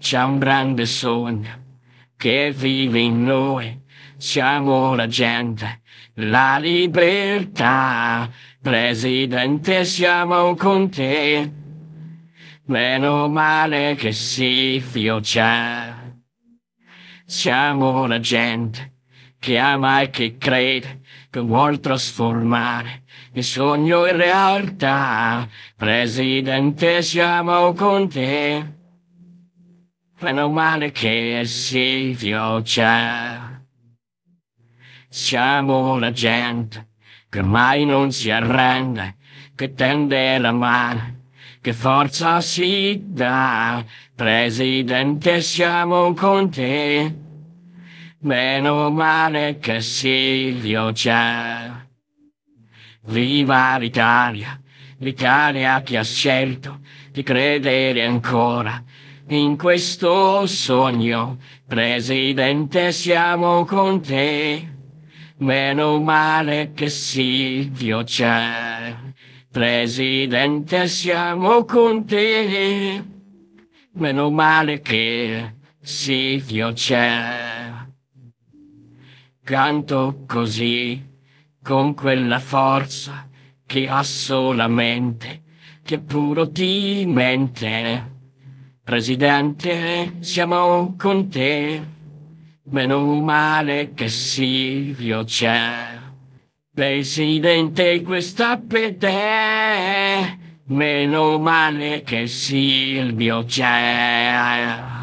C'è un grande sogno che vive in noi, siamo la gente, la libertà. Presidente, siamo con te. Meno male che si c'è. Siamo la gente che ama e che crede, che vuol trasformare il sogno in realtà. Presidente, siamo con te. Meno male che Silvio c'è. Siamo la gente che mai non si arrende, che tende la mano, che forza si dà. Presidente, siamo con te. Meno male che Silvio c'è. Viva l'Italia, l'Italia che ha scelto di credere ancora in questo sogno, Presidente, siamo con te. Meno male che Silvio c'è. Presidente, siamo con te. Meno male che Silvio c'è. Canto così, con quella forza che ha solamente, che puro ti mente Presidente, siamo con te, meno male che Silvio c'è. Presidente, questa per te, meno male che Silvio c'è.